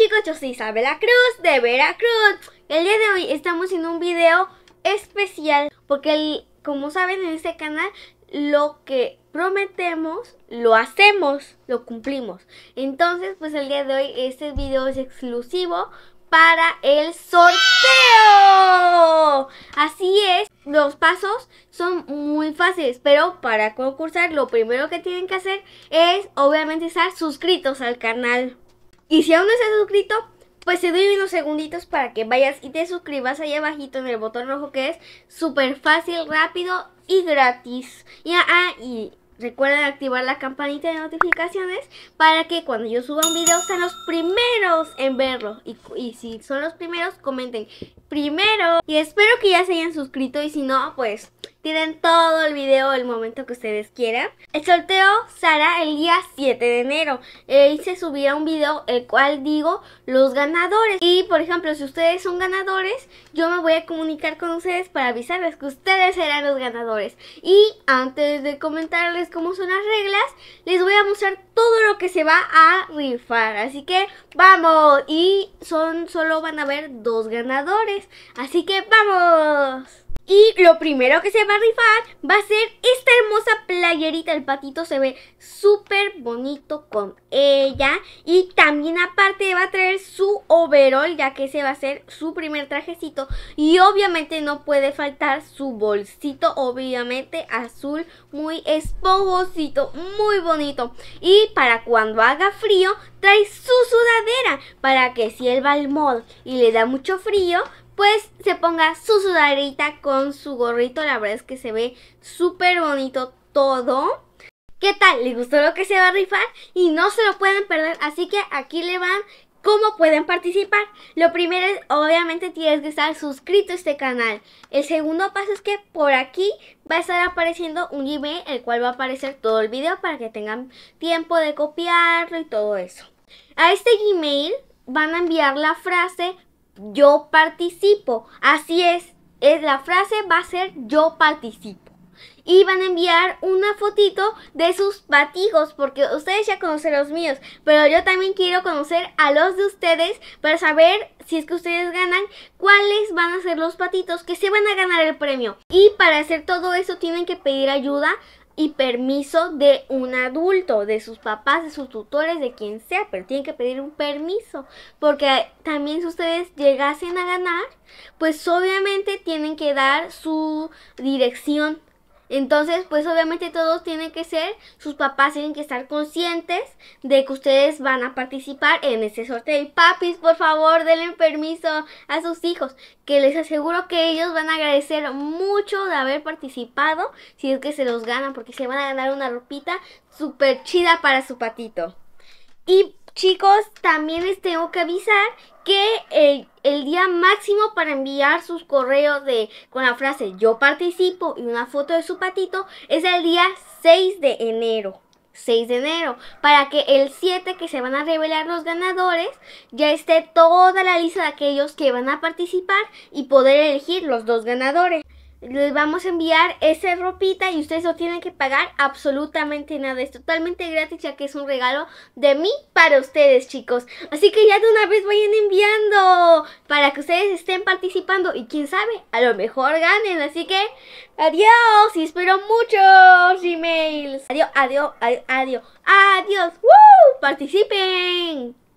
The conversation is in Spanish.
chicos, yo soy Isabela Cruz de Veracruz. El día de hoy estamos haciendo un video especial porque como saben en este canal lo que prometemos lo hacemos, lo cumplimos. Entonces pues el día de hoy este video es exclusivo para el sorteo. Así es, los pasos son muy fáciles, pero para concursar lo primero que tienen que hacer es obviamente estar suscritos al canal. Y si aún no estás suscrito, pues te doy unos segunditos para que vayas y te suscribas ahí abajito en el botón rojo que es súper fácil, rápido y gratis. Y, ah, ah, y recuerden activar la campanita de notificaciones para que cuando yo suba un video sean los primeros en verlo. Y, y si son los primeros, comenten primero. Y espero que ya se hayan suscrito y si no, pues tienen todo el video el momento que ustedes quieran. El sorteo será el día 7 de enero. Ahí se subirá un video el cual digo los ganadores. Y por ejemplo, si ustedes son ganadores, yo me voy a comunicar con ustedes para avisarles que ustedes serán los ganadores. Y antes de comentarles cómo son las reglas, les voy a mostrar todo lo que se va a rifar. Así que vamos. Y son solo van a haber dos ganadores. Así que vamos. Y lo primero que se va a rifar va a ser esta hermosa playerita. El patito se ve súper bonito con ella. Y también aparte va a traer su overall, ya que ese va a ser su primer trajecito. Y obviamente no puede faltar su bolsito, obviamente azul, muy esponjosito, muy bonito. Y para cuando haga frío, trae su sudadera para que si él va al mod y le da mucho frío, pues se ponga su sudadita con su gorrito. La verdad es que se ve súper bonito todo. ¿Qué tal? ¿Les gustó lo que se va a rifar? Y no se lo pueden perder, así que aquí le van ¿Cómo pueden participar? Lo primero es, obviamente, tienes que estar suscrito a este canal. El segundo paso es que por aquí va a estar apareciendo un Gmail, el cual va a aparecer todo el video para que tengan tiempo de copiarlo y todo eso. A este Gmail van a enviar la frase yo participo. Así es, es la frase va a ser yo participo. Y van a enviar una fotito de sus batigos, porque ustedes ya conocen los míos, pero yo también quiero conocer a los de ustedes para saber si es que ustedes ganan, cuáles van a ser los patitos que se van a ganar el premio. Y para hacer todo eso tienen que pedir ayuda y permiso de un adulto, de sus papás, de sus tutores, de quien sea, pero tienen que pedir un permiso, porque también si ustedes llegasen a ganar, pues obviamente tienen que dar su dirección entonces, pues obviamente todos tienen que ser, sus papás tienen que estar conscientes de que ustedes van a participar en este sorteo. Y papis, por favor, denle permiso a sus hijos, que les aseguro que ellos van a agradecer mucho de haber participado, si es que se los ganan, porque se van a ganar una ropita súper chida para su patito. Y Chicos, también les tengo que avisar que el, día máximo para enviar sus correos de con la frase yo participo y una foto de su patito es el día 6 de enero. 6 de enero, para que el 7 que se van a revelar los ganadores, ya esté toda la lista de aquellos que van a participar y poder elegir los dos ganadores les vamos a enviar esa ropita y ustedes no tienen que pagar absolutamente nada. Es totalmente gratis ya que es un regalo de mí para ustedes, chicos. Así que ya de una vez vayan enviando para que ustedes estén participando y quién sabe, a lo mejor ganen. Así que adiós y espero muchos emails. Adiós, adiós, adiós, adiós. adiós. ¡Woo! Participen.